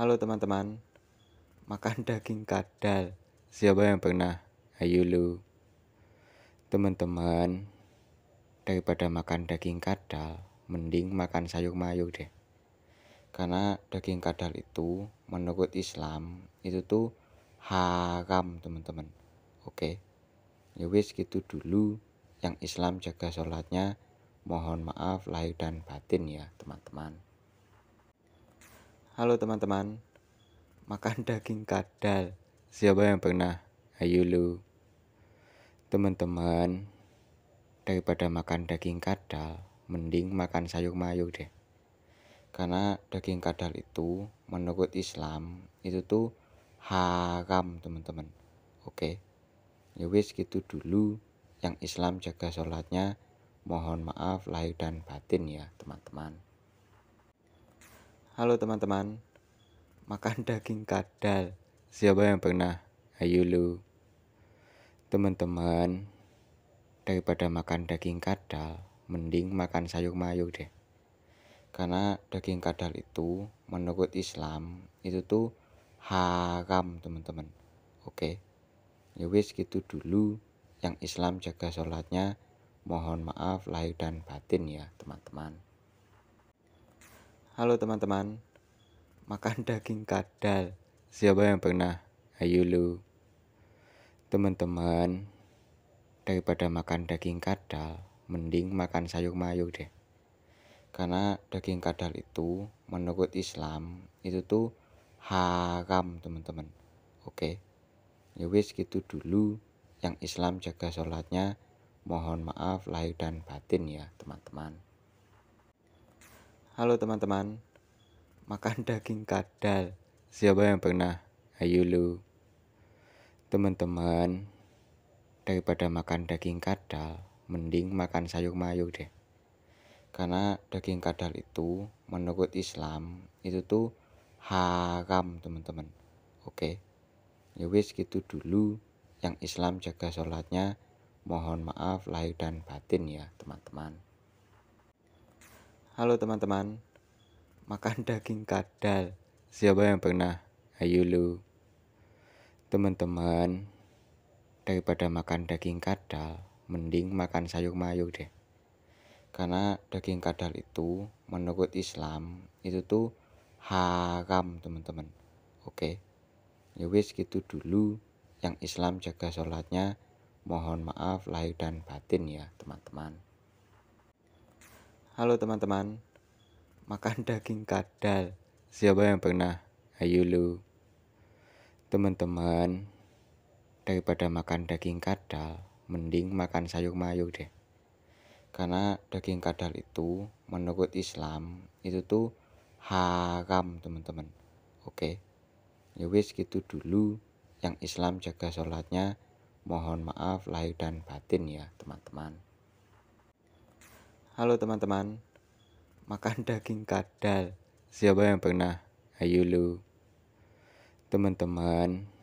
Halo teman-teman, makan daging kadal. Siapa yang pernah? Ayo lu. Teman-teman, daripada makan daging kadal, mending makan sayur mayur deh. Karena daging kadal itu menurut Islam itu tuh haram teman-teman. Oke, ya wis gitu dulu. Yang Islam jaga sholatnya, mohon maaf lahir dan batin ya teman-teman. Halo teman-teman, makan daging kadal. Siapa yang pernah? Ayo lu. Teman-teman, daripada makan daging kadal, mending makan sayur mayur deh. Karena daging kadal itu menurut Islam itu tuh haram teman-teman. Oke, ya wis gitu dulu. Yang Islam jaga sholatnya, mohon maaf lahir dan batin ya teman-teman. Halo teman-teman, makan daging kadal. Siapa yang pernah? Ayo lu. Teman-teman, daripada makan daging kadal, mending makan sayur mayur deh. Karena daging kadal itu menurut Islam itu tuh haram teman-teman. Oke, ya wis gitu dulu. Yang Islam jaga sholatnya, mohon maaf lahir dan batin ya teman-teman. Halo teman-teman, makan daging kadal. Siapa yang pernah? Ayo lu. Teman-teman, daripada makan daging kadal, mending makan sayur mayur deh. Karena daging kadal itu menurut Islam itu tuh haram teman-teman. Oke, ya wis gitu dulu. Yang Islam jaga sholatnya, mohon maaf lahir dan batin ya teman-teman. Halo teman-teman, makan daging kadal. Siapa yang pernah? Ayo lu. Teman-teman, daripada makan daging kadal, mending makan sayur mayur deh. Karena daging kadal itu menurut Islam itu tuh haram teman-teman. Oke, ya wis gitu dulu. Yang Islam jaga sholatnya, mohon maaf lahir dan batin ya teman-teman. Halo teman-teman, makan daging kadal. Siapa yang pernah? Ayo lu. Teman-teman, daripada makan daging kadal, mending makan sayur mayur deh. Karena daging kadal itu menurut Islam itu tuh haram teman-teman. Oke, ya wis gitu dulu. Yang Islam jaga sholatnya, mohon maaf lahir dan batin ya teman-teman. Halo teman-teman, makan daging kadal. Siapa yang pernah? Ayo lu. Teman-teman, daripada makan daging kadal, mending makan sayur mayur deh. Karena daging kadal itu menurut Islam itu tuh haram teman-teman. Oke, ya wis gitu dulu. Yang Islam jaga sholatnya, mohon maaf lahir dan batin ya teman-teman. Halo teman-teman, makan daging kadal. Siapa yang pernah? Ayo lu. Teman-teman,